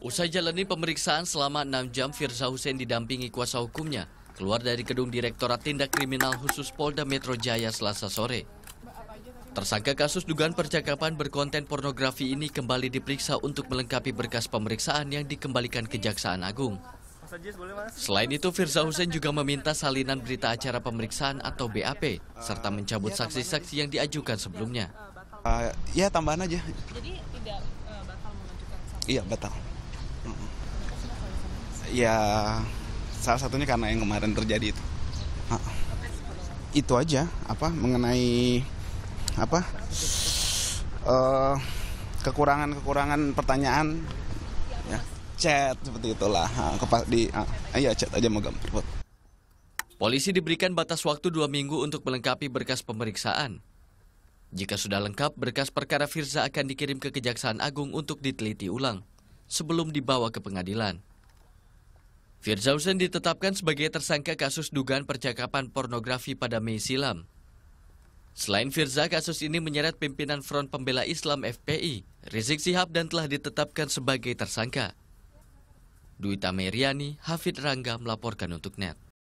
Usai jalani pemeriksaan selama 6 jam, Firza Hussein didampingi kuasa hukumnya keluar dari gedung Direktorat Tindak Kriminal Khusus Polda Metro Jaya selasa sore. Tersangka kasus dugaan percakapan berkonten pornografi ini kembali diperiksa untuk melengkapi berkas pemeriksaan yang dikembalikan Kejaksaan Agung. Selain itu, Firza Hussein juga meminta salinan berita acara pemeriksaan atau BAP, serta mencabut saksi-saksi yang diajukan sebelumnya. Uh, ya, tambahan aja. Jadi tidak uh, batal mengajukan Iya, batal ya salah satunya karena yang kemarin terjadi itu itu aja apa mengenai apa eh, kekurangan kekurangan kekurangan pertanyaan ya, chat seperti itulah di uh, iya chat aja mau gambar polisi diberikan batas waktu dua minggu untuk melengkapi berkas pemeriksaan jika sudah lengkap berkas perkara Firza akan dikirim ke Kejaksaan Agung untuk diteliti ulang sebelum dibawa ke pengadilan. Firzausen ditetapkan sebagai tersangka kasus dugaan percakapan pornografi pada Mei silam. Selain Firza, kasus ini menyeret pimpinan Front Pembela Islam FPI, Rizik Sihab dan telah ditetapkan sebagai tersangka. Duita Meriani, Hafid Rangga melaporkan untuk NET.